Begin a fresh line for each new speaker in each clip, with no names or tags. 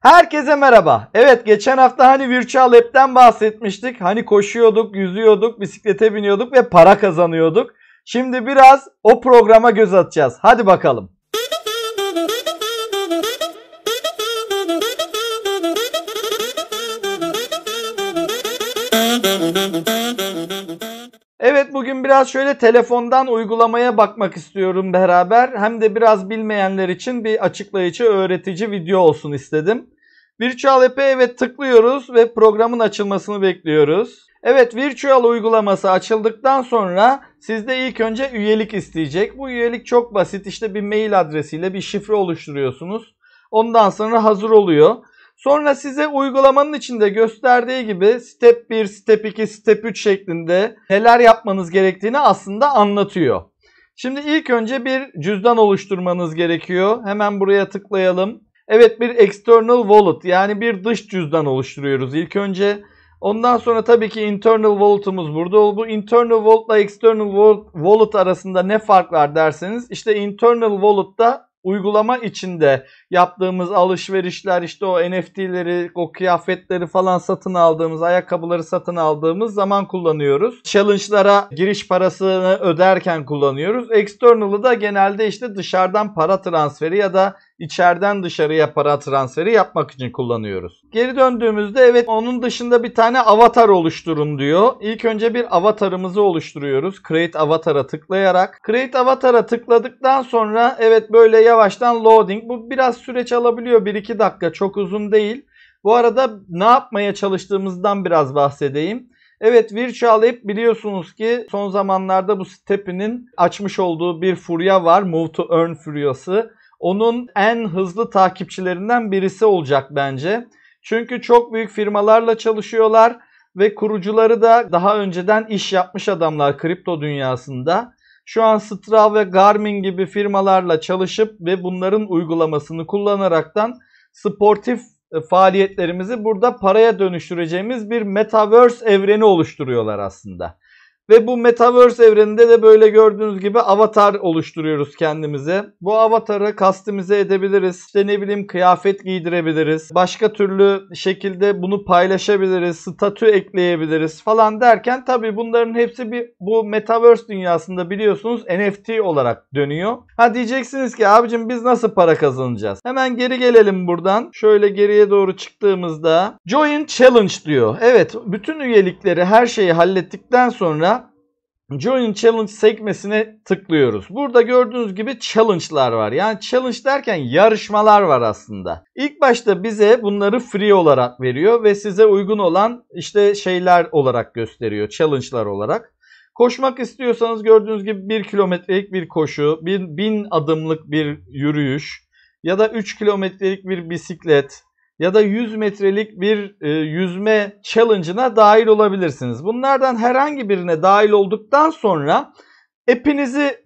Herkese merhaba. Evet geçen hafta hani Virtual App'ten bahsetmiştik. Hani koşuyorduk, yüzüyorduk, bisiklete biniyorduk ve para kazanıyorduk. Şimdi biraz o programa göz atacağız. Hadi bakalım. Thank Evet bugün biraz şöyle telefondan uygulamaya bakmak istiyorum beraber. Hem de biraz bilmeyenler için bir açıklayıcı, öğretici video olsun istedim. Virtual App'e evet tıklıyoruz ve programın açılmasını bekliyoruz. Evet Virtual uygulaması açıldıktan sonra sizde ilk önce üyelik isteyecek. Bu üyelik çok basit. İşte bir mail adresiyle bir şifre oluşturuyorsunuz. Ondan sonra hazır oluyor. Sonra size uygulamanın içinde gösterdiği gibi step 1, step 2, step 3 şeklinde neler yapmanız gerektiğini aslında anlatıyor. Şimdi ilk önce bir cüzdan oluşturmanız gerekiyor. Hemen buraya tıklayalım. Evet bir external wallet yani bir dış cüzdan oluşturuyoruz ilk önce. Ondan sonra tabii ki internal wallet'ımız burada. Bu internal wallet ile external wallet arasında ne fark var derseniz işte internal wallet'ta uygulama içinde yaptığımız alışverişler işte o NFT'leri, o kıyafetleri falan satın aldığımız, ayakkabıları satın aldığımız zaman kullanıyoruz. Challenge'lara giriş parasını öderken kullanıyoruz. External'ı da genelde işte dışarıdan para transferi ya da içeriden dışarıya para transferi yapmak için kullanıyoruz. Geri döndüğümüzde evet onun dışında bir tane avatar oluşturun diyor. İlk önce bir avatarımızı oluşturuyoruz. Create avatara tıklayarak. Create avatara tıkladıktan sonra evet böyle yavaştan loading. Bu biraz süreç alabiliyor 1-2 dakika çok uzun değil. Bu arada ne yapmaya çalıştığımızdan biraz bahsedeyim. Evet Virtual App biliyorsunuz ki son zamanlarda bu Stepi'nin açmış olduğu bir furya var. Move to Earn furyası onun en hızlı takipçilerinden birisi olacak bence. Çünkü çok büyük firmalarla çalışıyorlar ve kurucuları da daha önceden iş yapmış adamlar kripto dünyasında. Şu an Strava ve Garmin gibi firmalarla çalışıp ve bunların uygulamasını kullanaraktan sportif e, faaliyetlerimizi burada paraya dönüştüreceğimiz bir metaverse evreni oluşturuyorlar aslında. Ve bu Metaverse evreninde de böyle gördüğünüz gibi avatar oluşturuyoruz kendimize. Bu avatarı kastimize edebiliriz. İşte ne bileyim kıyafet giydirebiliriz. Başka türlü şekilde bunu paylaşabiliriz. Statü ekleyebiliriz falan derken tabii bunların hepsi bir bu Metaverse dünyasında biliyorsunuz NFT olarak dönüyor. Ha diyeceksiniz ki abicim biz nasıl para kazanacağız? Hemen geri gelelim buradan. Şöyle geriye doğru çıktığımızda Join Challenge diyor. Evet bütün üyelikleri her şeyi hallettikten sonra Join Challenge sekmesine tıklıyoruz. Burada gördüğünüz gibi challenge'lar var. Yani challenge derken yarışmalar var aslında. İlk başta bize bunları free olarak veriyor ve size uygun olan işte şeyler olarak gösteriyor. Challenge'lar olarak. Koşmak istiyorsanız gördüğünüz gibi 1 kilometrelik bir koşu, 1000 adımlık bir yürüyüş ya da 3 kilometrelik bir bisiklet, ya da 100 metrelik bir e, yüzme challenge'ına dahil olabilirsiniz. Bunlardan herhangi birine dahil olduktan sonra app'inizi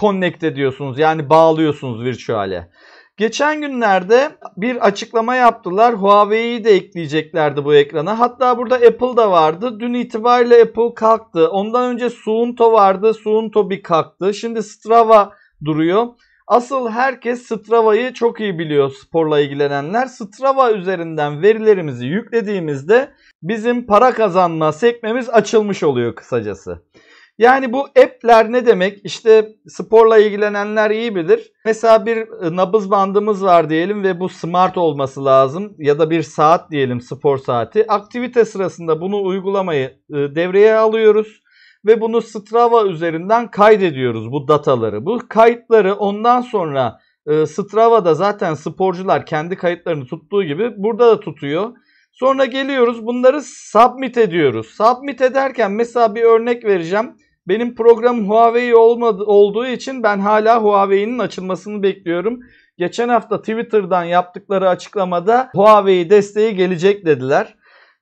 connect ediyorsunuz. Yani bağlıyorsunuz virtuale. Geçen günlerde bir açıklama yaptılar. Huawei'yi de ekleyeceklerdi bu ekrana. Hatta burada Apple da vardı. Dün itibariyle Apple kalktı. Ondan önce Suunto vardı. Suunto bir kalktı. Şimdi Strava duruyor. Asıl herkes Strava'yı çok iyi biliyor sporla ilgilenenler. Strava üzerinden verilerimizi yüklediğimizde bizim para kazanma sekmemiz açılmış oluyor kısacası. Yani bu app'ler ne demek? İşte sporla ilgilenenler iyi bilir. Mesela bir e, nabız bandımız var diyelim ve bu smart olması lazım ya da bir saat diyelim spor saati. Aktivite sırasında bunu uygulamayı e, devreye alıyoruz ve bunu Strava üzerinden kaydediyoruz bu dataları. Bu kayıtları ondan sonra e, Strava'da zaten sporcular kendi kayıtlarını tuttuğu gibi burada da tutuyor. Sonra geliyoruz bunları submit ediyoruz. Submit ederken mesela bir örnek vereceğim. Benim programım Huawei olmadı, olduğu için ben hala Huawei'nin açılmasını bekliyorum. Geçen hafta Twitter'dan yaptıkları açıklamada Huawei desteği gelecek dediler.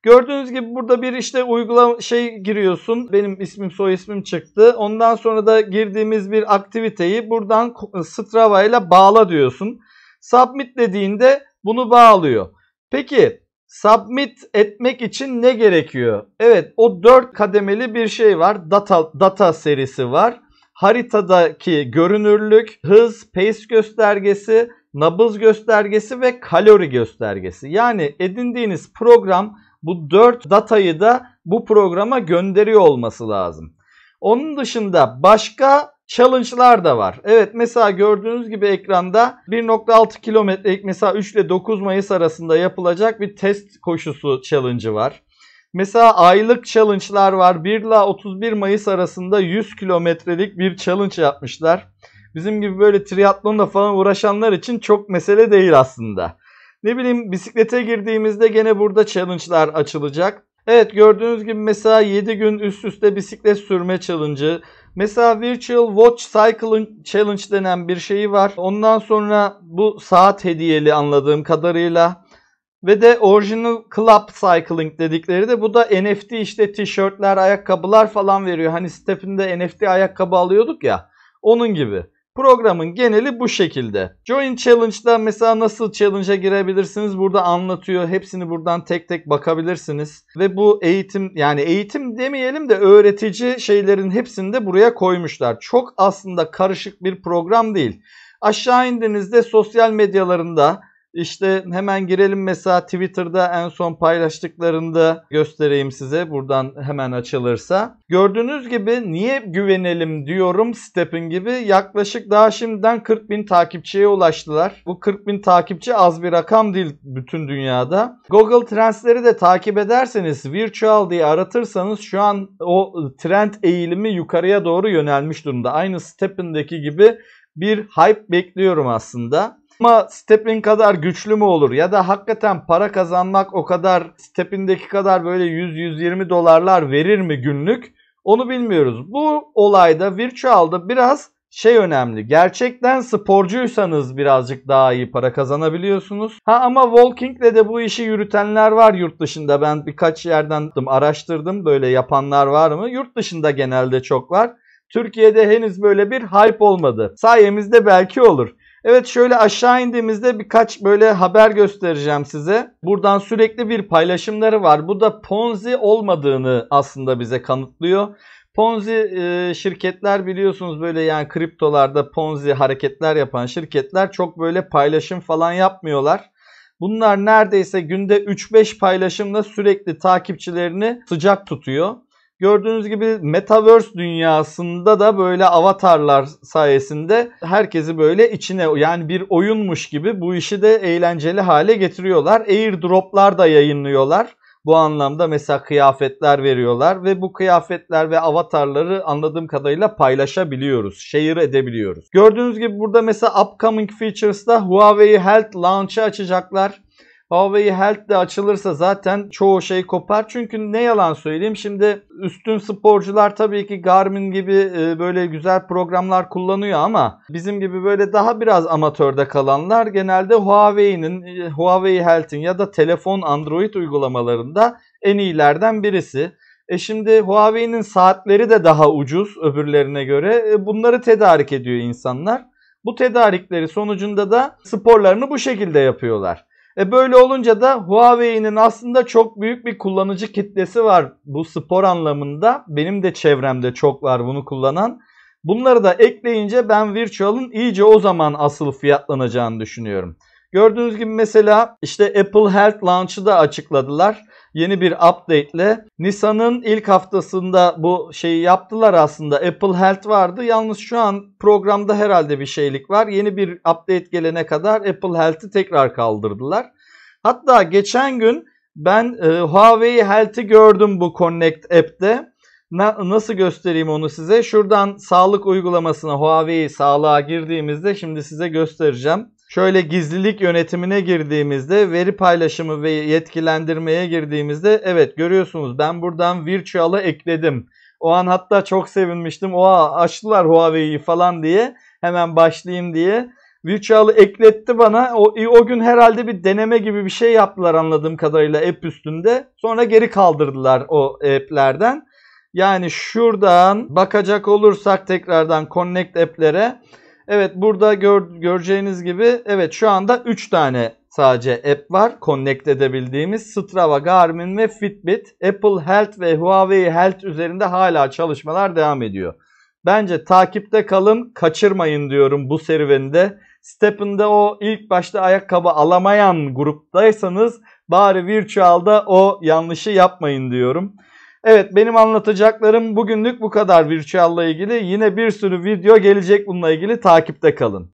Gördüğünüz gibi burada bir işte uygulama şey giriyorsun. Benim ismim soy ismim çıktı. Ondan sonra da girdiğimiz bir aktiviteyi buradan Strava ile bağla diyorsun. Submit dediğinde bunu bağlıyor. Peki submit etmek için ne gerekiyor? Evet o 4 kademeli bir şey var. Data, data serisi var. Haritadaki görünürlük, hız, pace göstergesi, nabız göstergesi ve kalori göstergesi. Yani edindiğiniz program bu 4 datayı da bu programa gönderiyor olması lazım. Onun dışında başka challenge'lar da var. Evet mesela gördüğünüz gibi ekranda 1.6 kilometrelik mesela 3 ile 9 Mayıs arasında yapılacak bir test koşusu challenge'ı var. Mesela aylık challenge'lar var. 1 ile 31 Mayıs arasında 100 kilometrelik bir challenge yapmışlar. Bizim gibi böyle triatlonla falan uğraşanlar için çok mesele değil aslında. Ne bileyim bisiklete girdiğimizde gene burada challenge'lar açılacak. Evet gördüğünüz gibi mesela 7 gün üst üste bisiklet sürme challenge'ı. Mesela Virtual Watch cycling Challenge denen bir şeyi var. Ondan sonra bu saat hediyeli anladığım kadarıyla. Ve de Original Club Cycling dedikleri de bu da NFT işte tişörtler, ayakkabılar falan veriyor. Hani de NFT ayakkabı alıyorduk ya. Onun gibi. Programın geneli bu şekilde. Join Challenge'da mesela nasıl challenge'a girebilirsiniz burada anlatıyor. Hepsini buradan tek tek bakabilirsiniz. Ve bu eğitim yani eğitim demeyelim de öğretici şeylerin hepsini de buraya koymuşlar. Çok aslında karışık bir program değil. Aşağı indiğinizde sosyal medyalarında işte hemen girelim mesela Twitter'da en son paylaştıklarında göstereyim size buradan hemen açılırsa. Gördüğünüz gibi niye güvenelim diyorum Step'in gibi yaklaşık daha şimdiden 40 bin takipçiye ulaştılar. Bu 40 bin takipçi az bir rakam değil bütün dünyada. Google Trends'leri de takip ederseniz virtual diye aratırsanız şu an o trend eğilimi yukarıya doğru yönelmiş durumda. Aynı Step'indeki gibi bir hype bekliyorum aslında. Ama Stepin kadar güçlü mü olur? Ya da hakikaten para kazanmak o kadar Stepin'deki kadar böyle 100-120 dolarlar verir mi günlük? Onu bilmiyoruz. Bu olayda Virtual'da biraz şey önemli. Gerçekten sporcuysanız birazcık daha iyi para kazanabiliyorsunuz. Ha ama walking'le de bu işi yürütenler var yurt dışında. Ben birkaç yerden araştırdım böyle yapanlar var mı? Yurt dışında genelde çok var. Türkiye'de henüz böyle bir hype olmadı. Sayemizde belki olur. Evet şöyle aşağı indiğimizde birkaç böyle haber göstereceğim size. Buradan sürekli bir paylaşımları var. Bu da Ponzi olmadığını aslında bize kanıtlıyor. Ponzi e, şirketler biliyorsunuz böyle yani kriptolarda Ponzi hareketler yapan şirketler çok böyle paylaşım falan yapmıyorlar. Bunlar neredeyse günde 3-5 paylaşımla sürekli takipçilerini sıcak tutuyor. Gördüğünüz gibi metaverse dünyasında da böyle avatarlar sayesinde herkesi böyle içine yani bir oyunmuş gibi bu işi de eğlenceli hale getiriyorlar. Airdroplar da yayınlıyorlar. Bu anlamda mesela kıyafetler veriyorlar ve bu kıyafetler ve avatarları anladığım kadarıyla paylaşabiliyoruz, share edebiliyoruz. Gördüğünüz gibi burada mesela upcoming features'ta Huawei Health Launch'ı açacaklar. Huawei Health de açılırsa zaten çoğu şey kopar. Çünkü ne yalan söyleyeyim şimdi üstün sporcular tabii ki Garmin gibi e, böyle güzel programlar kullanıyor ama bizim gibi böyle daha biraz amatörde kalanlar genelde Huawei'nin, e, Huawei Health'in ya da telefon Android uygulamalarında en iyilerden birisi. E şimdi Huawei'nin saatleri de daha ucuz öbürlerine göre. E, bunları tedarik ediyor insanlar. Bu tedarikleri sonucunda da sporlarını bu şekilde yapıyorlar. E böyle olunca da Huawei'nin aslında çok büyük bir kullanıcı kitlesi var bu spor anlamında. Benim de çevremde çok var bunu kullanan. Bunları da ekleyince ben Virtual'ın iyice o zaman asıl fiyatlanacağını düşünüyorum. Gördüğünüz gibi mesela işte Apple Health Launch'ı da açıkladılar. Yeni bir update ile Nisan'ın ilk haftasında bu şeyi yaptılar aslında. Apple Health vardı. Yalnız şu an programda herhalde bir şeylik var. Yeni bir update gelene kadar Apple Health'i tekrar kaldırdılar. Hatta geçen gün ben e, Huawei Health'i gördüm bu Connect app'te. Na, nasıl göstereyim onu size? Şuradan sağlık uygulamasına Huawei sağlığa girdiğimizde şimdi size göstereceğim. Şöyle gizlilik yönetimine girdiğimizde veri paylaşımı ve yetkilendirmeye girdiğimizde evet görüyorsunuz ben buradan virtual'ı ekledim. O an hatta çok sevinmiştim. Oha açtılar Huawei'yi falan diye hemen başlayayım diye. Virtual'ı ekletti bana. O, o gün herhalde bir deneme gibi bir şey yaptılar anladığım kadarıyla app üstünde. Sonra geri kaldırdılar o app'lerden. Yani şuradan bakacak olursak tekrardan Connect app'lere Evet burada gör, göreceğiniz gibi evet şu anda 3 tane sadece app var. Connect edebildiğimiz Strava, Garmin ve Fitbit. Apple Health ve Huawei Health üzerinde hala çalışmalar devam ediyor. Bence takipte kalın, kaçırmayın diyorum bu serüveninde. Step'inde o ilk başta ayakkabı alamayan gruptaysanız bari Virtual'da o yanlışı yapmayın diyorum. Evet benim anlatacaklarım bugünlük bu kadar virtual'la ilgili. Yine bir sürü video gelecek bununla ilgili takipte kalın.